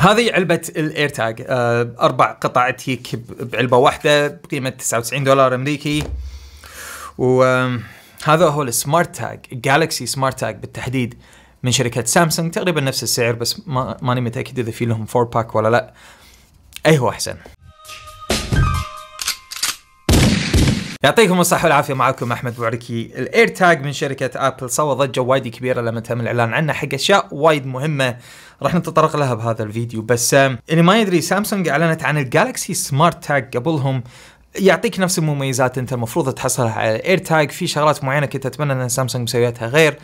هذه علبة الاير آه، تاج اربع قطع تيك بعلبة واحدة بقيمة 99 دولار امريكي وهذا هو السمارت تاج جالكسي سمارت تاج بالتحديد من شركة سامسونج تقريبا نفس السعر بس ما ماني متأكد اذا في لهم فور باك ولا لا اي هو احسن يعطيكم الصحة والعافية معكم أحمد بوعركي الإير تاج من شركة أبل سوى ضجة وايد كبيرة لما تم الإعلان عنه حق أشياء وايد مهمة راح نتطرق لها بهذا الفيديو بس اللي ما يدري سامسونج أعلنت عن الجالكسي سمارت تاج قبلهم يعطيك نفس المميزات انت المفروض تحصلها على الاير تاج في شغلات معينه كنت اتمنى ان سامسونج مسويتها غير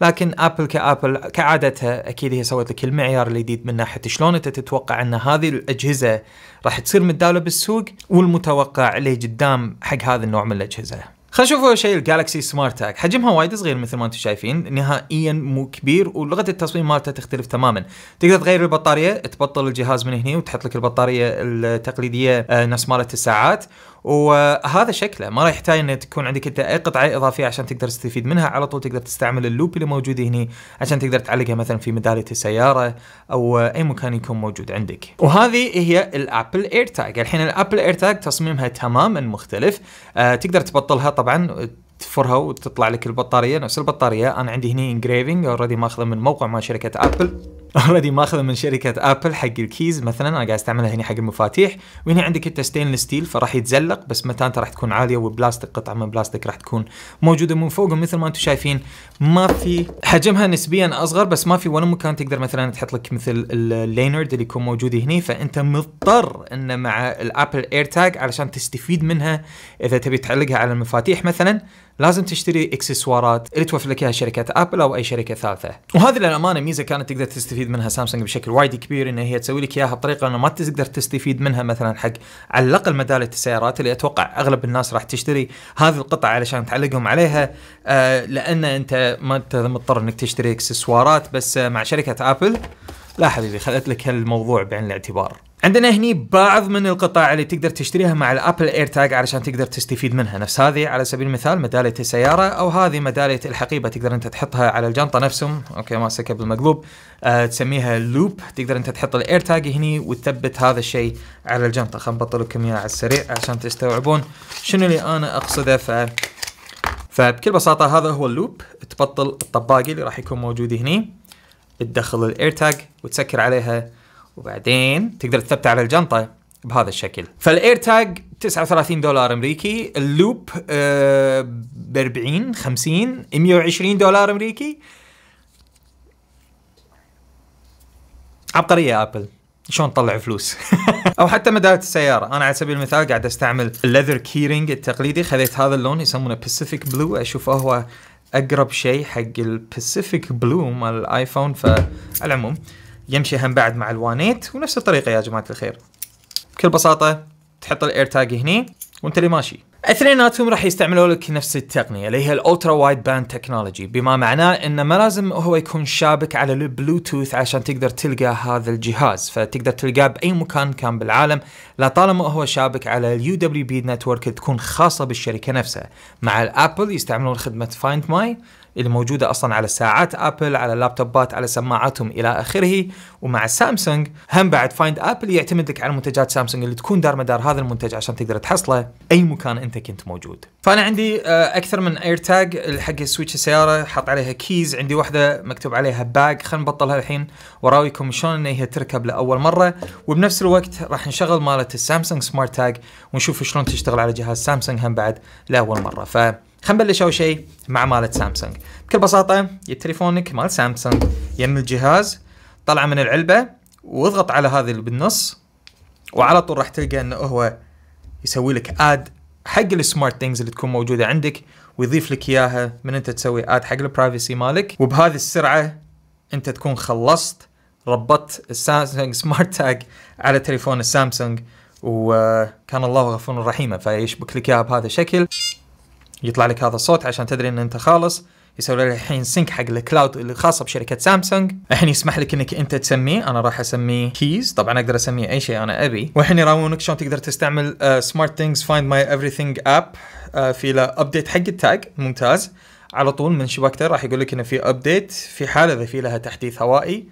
لكن ابل كابل كعادتها اكيد هي سوت لك المعيار الجديد من ناحيه شلون انت تتوقع ان هذه الاجهزه راح تصير متداوله بالسوق والمتوقع اللي قدام حق هذا النوع من الاجهزه. خلينا نشوف اول شيء الجالكسي سمارت تاك حجمها وايد صغير مثل ما انتم شايفين، نهائيا مو كبير ولغه التصميم مالته تختلف تماما، تقدر تغير البطاريه، تبطل الجهاز من هنا وتحط لك البطاريه التقليديه آه، نفس مالت الساعات، وهذا شكله ما راح يحتاج ان تكون عندك انت اي قطعه اضافيه عشان تقدر تستفيد منها على طول تقدر تستعمل اللوب اللي موجود هنا عشان تقدر تعلقها مثلا في ميداليه السياره او اي مكان يكون موجود عندك وهذه هي الابل اير تاج الحين الابل اير تاج تصميمها تماما مختلف آه تقدر تبطلها طبعا تفرها وتطلع لك البطاريه نفس البطاريه انا عندي هنا انجريفنج اوريدي ماخذه من موقع مال شركه ابل اوريدي ماخذه من شركه ابل حق الكيز مثلا انا قاعد استعملها هنا حق المفاتيح وهنا عندك انت ستينلس ستيل فراح يتزلق بس متانته راح تكون عاليه وبلاستيك قطعه من بلاستيك راح تكون موجوده من فوق ومثل ما انتم شايفين ما في حجمها نسبيا اصغر بس ما في ولا مكان تقدر مثلا تحط لك مثل اللينرد اللي يكون موجود هنا فانت مضطر انه مع الابل اير تاج علشان تستفيد منها اذا تبي تعلقها على المفاتيح مثلا لازم تشتري اكسسوارات اللي توفر لك اياها شركه ابل او اي شركه ثالثه وهذه للامانه ميزه كانت تقدر تستفيد منها سامسونج بشكل وايد كبير ان هي تسوي لك اياها بطريقه انه ما تقدر تستفيد منها مثلا حق على الاقل مداله السيارات اللي اتوقع اغلب الناس راح تشتري هذه القطعه علشان تعلقهم عليها آه لان انت ما انت مضطر انك تشتري اكسسوارات بس آه مع شركه ابل لا حبيبي خلت لك هالموضوع بعين الاعتبار عندنا هني بعض من القطع اللي تقدر تشتريها مع الابل اير تاج علشان تقدر تستفيد منها نفس هذه على سبيل المثال مدالية السيارة او هذه مدالية الحقيبة تقدر انت تحطها على الجنطة نفسهم اوكي ماسكها بالمقلوب أه تسميها لوب تقدر انت تحط الاير تاج هني وتثبت هذا الشيء على الجنطة خلنا نبطل لكم اياه على السريع عشان تستوعبون شنو اللي انا اقصده ف فبكل بساطة هذا هو اللوب تبطل الطباقي اللي راح يكون موجود هني تدخل الاير تاج وتسكر عليها وبعدين تقدر تثبته على الجنطه بهذا الشكل فالاير تاج 39 دولار امريكي اللوب ب 40 50 120 دولار امريكي عبقريه ابل شلون تطلع فلوس او حتى مدارة السياره انا على سبيل المثال قاعد استعمل الليذر كيرنج التقليدي خذيت هذا اللون يسمونه باسيفيك بلو اشوف هو اقرب شيء حق الباسيفيك بلو مال الايفون فعلى العموم يمشي هم بعد مع الوانيت ونفس الطريقه يا جماعه الخير بكل بساطه تحط الاير تاج هني وانت اللي ماشي اثنيناتهم راح يستعملوا لك نفس التقنيه اللي هي الالترا وايد باند تكنولوجي بما معناه انه ما لازم هو يكون شابك على البلوتوث عشان تقدر تلقى هذا الجهاز فتقدر تلقاه باي مكان كان بالعالم لا طالما هو شابك على اليو دبليو بي نتورك تكون خاصه بالشركه نفسها مع الابل يستعملون خدمه فايند ماي اللي موجوده اصلا على ساعات ابل على لابتوبات على سماعاتهم الى اخره ومع سامسونج هم بعد فايند ابل يعتمد لك على منتجات سامسونج اللي تكون دار مدار هذا المنتج عشان تقدر تحصله اي مكان انت كنت موجود فانا عندي آه، اكثر من اير تاج حق سويتش السياره حاط عليها كيز عندي واحده مكتوب عليها باج خلينا نبطلها الحين وراويكم شلون ان هي تركب لاول مره وبنفس الوقت راح نشغل مالت السامسونج سمارت تاج ونشوف شلون تشتغل على جهاز سامسونج هم بعد لاول مره ف خلينا نبلش اول شيء مع مالة سامسونج بكل بساطه تليفونك مال سامسونج يم الجهاز طلعه من العلبه واضغط على هذا اللي بالنص وعلى طول راح تلقى انه هو يسوي لك اد حق السمارت ثينجز اللي تكون موجوده عندك ويضيف لك اياها من انت تسوي اد حق البرايفسي مالك وبهذه السرعه انت تكون خلصت ربطت السامسونج سمارت تاج على تليفون السامسونج وكان الله غفور رحيما فيشبك لك اياها بهذا الشكل يطلع لك هذا الصوت عشان تدري ان انت خالص يسوي لك الحين سينك حق الكلاود الخاصه بشركه سامسونج الحين يسمح لك انك انت تسميه انا راح اسميه كيز طبعا اقدر اسميه اي شيء انا ابي والحين يراونك شلون تقدر تستعمل سمارت ثينجز فايند ماي ايفريثينج اب في له ابديت حق التاج ممتاز على طول من شبكته راح يقول لك انه في ابديت في حال اذا في لها تحديث هوائي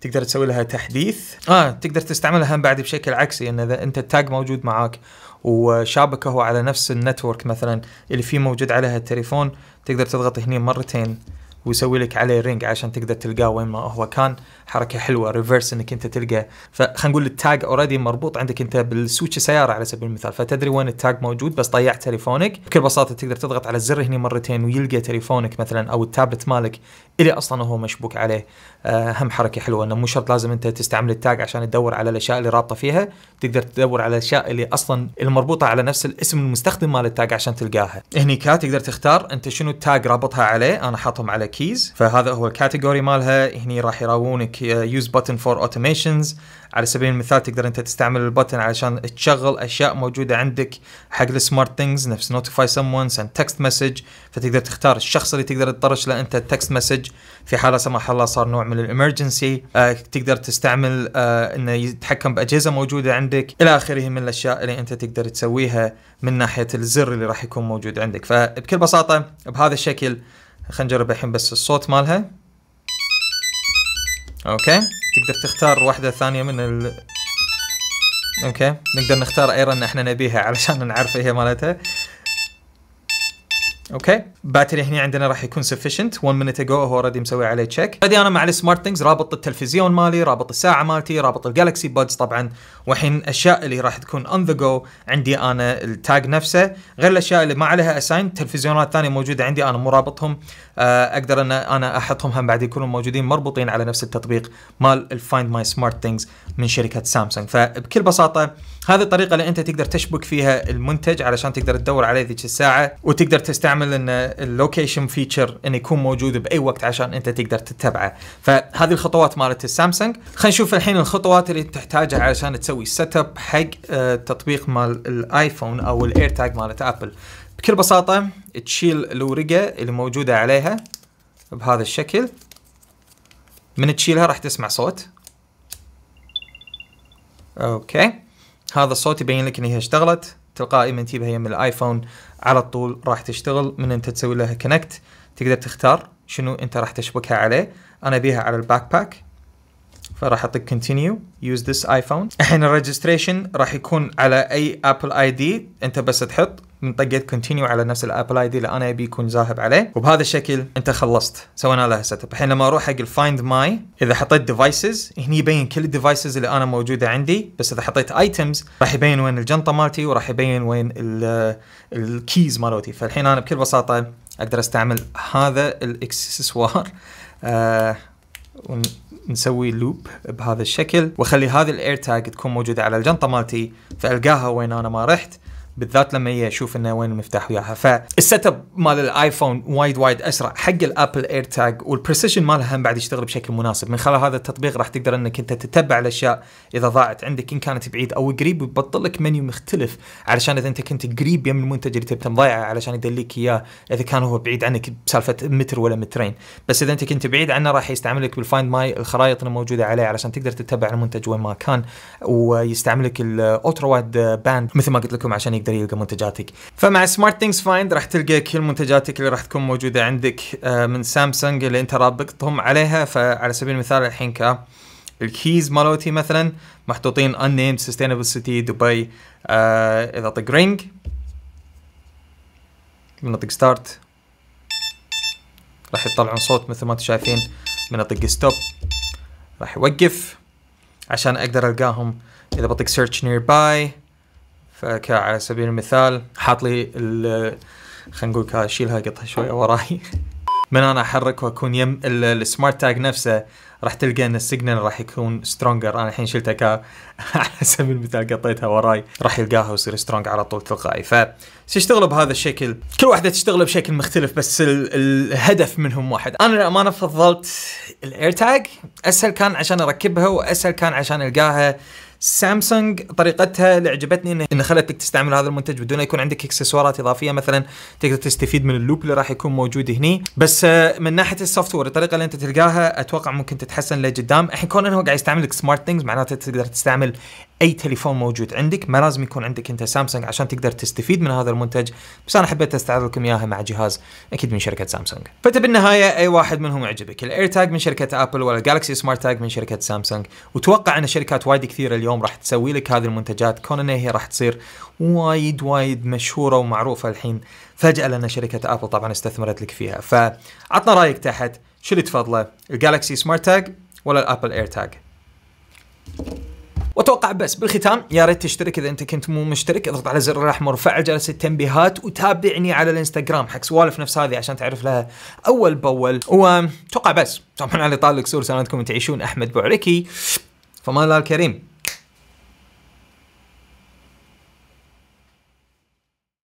تقدر تسوي لها تحديث اه تقدر تستعملها هم بعد بشكل عكسي ان اذا انت التاج موجود معاك وشابكه هو على نفس النتورك مثلا اللي فيه موجود عليها التليفون تقدر تضغط هنا مرتين ويسوي لك عليه رينج عشان تقدر تلقاه وين ما هو كان حركه حلوه ريفرس انك انت تلقى فخلينا نقول التاج اوريدي مربوط عندك انت بالسويتش سياره على سبيل المثال فتدري وين التاج موجود بس ضيعت تليفونك بكل بساطه تقدر تضغط على الزر هنا مرتين ويلقى تليفونك مثلا او التابلت مالك اللي اصلا هو مشبوك عليه آه، هم حركه حلوه انه مو شرط لازم انت تستعمل التاج عشان تدور على الاشياء اللي رابطه فيها تقدر تدور على الاشياء اللي اصلا المربوطه على نفس الاسم المستخدم مال التاج عشان تلقاها هنيك تقدر تختار انت شنو التاج رابطها عليه انا حاطهم على كيز فهذا هو الكاتيجوري مالها هني راح يراوونك يوز بوتن فور اوتوميشنز على سبيل المثال تقدر انت تستعمل البتن علشان تشغل اشياء موجوده عندك حق السمارت ثينجز نفس نوتيفاي سمون سند تكست مسج فتقدر تختار الشخص اللي تقدر تطرش له انت التكست مسج في حال لا سمح الله صار نوع من الامرجنسي uh, تقدر تستعمل uh, انه يتحكم باجهزه موجوده عندك الى اخره من الاشياء اللي انت تقدر تسويها من ناحيه الزر اللي راح يكون موجود عندك فبكل بساطه بهذا الشكل خلينا نجرب الحين بس الصوت مالها اوكي تقدر تختار واحدة ثانية من ال اوكي نقدر نختار ايضا احنا نبيها علشان نعرف هي مالتها اوكي باتري هنا عندنا راح يكون سفشنت 1 مينت اجو هو اوريدي مسوي عليه تشيك اوريدي انا مع السمارت ثينجز رابط التلفزيون مالي رابط الساعه مالتي رابط الجالكسي بادز طبعا والحين الاشياء اللي راح تكون اون ذا جو عندي انا التاج نفسه غير الاشياء اللي ما عليها اساين تلفزيونات ثانيه موجوده عندي انا مو رابطهم آه، اقدر ان انا احطهم هم بعد يكونوا موجودين مربوطين على نفس التطبيق مال الفايند ماي سمارت ثينجز من شركه سامسونج فبكل بساطه هذه الطريقه اللي انت تقدر تشبك فيها المنتج علشان تقدر تدور عليه ذيك الساعه وتقدر تستعمل يستعمل ان اللوكيشن فيتشر ان يكون موجود باي وقت عشان انت تقدر تتبعه فهذه الخطوات مالت السامسونج خلينا نشوف الحين الخطوات اللي تحتاجها عشان تسوي سيت اب حق آه، التطبيق مال الايفون او الاير تاج مالت ابل بكل بساطه تشيل الورقه اللي موجوده عليها بهذا الشكل من تشيلها راح تسمع صوت اوكي هذا الصوت يبين لك ان هي اشتغلت تلقائي من تجيبها من الايفون على طول راح تشتغل من انت تسوي لها كونكت تقدر تختار شنو انت راح تشبكها عليه انا بيها على الباك باك فراح اعطيك كونتينيو يوز ذس ايفون الحين الريجستريشن راح يكون على اي ابل اي دي انت بس تحط طقيت كونتينيو على نفس الابل اي دي اللي انا ابي يكون ذاهب عليه وبهذا الشكل انت خلصت سوينا لها سيت اب الحين لما اروح حق الفايند ماي اذا حطيت ديفايسز هني يبين كل الديفايسز اللي انا موجوده عندي بس اذا حطيت ايتمز راح يبين وين الجنطه مالتي وراح يبين وين الكيز مالتي فالحين انا بكل بساطه اقدر استعمل هذا الاكسسوار آه ونسوي لوب بهذا الشكل واخلي هذه الاير تاج تكون موجوده على الجنطه مالتي فالقاها وين انا ما رحت بالذات لما يشوف انه وين المفتاح وياها فالست اب مال الايفون وايد وايد اسرع حق الابل اير تاج والبريسيشن مالها هم بعد يشتغل بشكل مناسب من خلال هذا التطبيق راح تقدر انك انت تتبع الاشياء اذا ضاعت عندك ان كانت بعيد او قريب ويبطل لك منيو مختلف علشان اذا انت كنت قريب يم المنتج اللي تبي مضيعه علشان يدليك اياه اذا كان هو بعيد عنك بسالفه متر ولا مترين بس اذا انت كنت بعيد عنه راح يستعملك بالفايند ماي الخرائط الموجوده عليه علشان تقدر تتبع المنتج وين ما كان ويستعملك الاوترا وايد باند مثل ما قلت لكم عشان يقدر يلقى منتجاتك فمع سمارت ثينجز فايند راح تلقى كل منتجاتك اللي راح تكون موجوده عندك آه، من سامسونج اللي انت رابطهم عليها فعلى سبيل المثال الحين ك الكيز مالوتي مثلا محطوطين unnamed sustainable city دبي آه اذا طق رينج من اطق ستارت راح يطلعون صوت مثل ما انتم شايفين من اطق ستوب راح يوقف عشان اقدر القاهم اذا بطق سيرش نير باي على سبيل المثال حاط لي خلينا نقول اشيلها قطها شويه وراي من انا احرك واكون يم السمارت تاج نفسه راح تلقى ان السيجنال راح يكون سترونجر انا الحين شلتها ك على سبيل المثال قطيتها وراي راح يلقاها ويصير سترونج على طول تلقائي فتشتغل بهذا الشكل كل واحده تشتغل بشكل مختلف بس ال... الهدف منهم واحد انا للامانه فضلت الاير تاج اسهل كان عشان اركبها واسهل كان عشان القاها سامسونج طريقتها اللي عجبتني انه إن خلتك تستعمل هذا المنتج بدون يكون عندك اكسسوارات اضافيه مثلا تقدر تستفيد من اللوب اللي راح يكون موجود هنا بس آه، من ناحيه السوفت وير الطريقه اللي انت تلقاها اتوقع ممكن تتحسن لقدام الحين كون انه قاعد يستعمل سمارت ثينجز معناته تقدر تستعمل اي تليفون موجود عندك ما لازم يكون عندك انت سامسونج عشان تقدر تستفيد من هذا المنتج بس انا حبيت استعرض لكم اياها مع جهاز اكيد من شركه سامسونج فانت بالنهايه اي واحد منهم يعجبك الاير تاج من شركه ابل ولا جالكسي سمارت تاج من شركه سامسونج وتوقع ان شركات وايد كثيره اليوم راح تسوي لك هذه المنتجات كون ان هي راح تصير وايد وايد مشهوره ومعروفه الحين فجاه لان شركه ابل طبعا استثمرت لك فيها فعطنا رايك تحت شو اللي تفضله الجالكسي سمارت تاج ولا الابل اير تاج واتوقع بس بالختام يا ريت تشترك اذا انت كنت مو مشترك اضغط على زر الاحمر وفعل جرس التنبيهات وتابعني على الانستغرام حق سوالف نفس هذه عشان تعرف لها اول باول واتوقع بس سامحونا على طال الكسور سنتكم تعيشون احمد بوعركي فما الله الكريم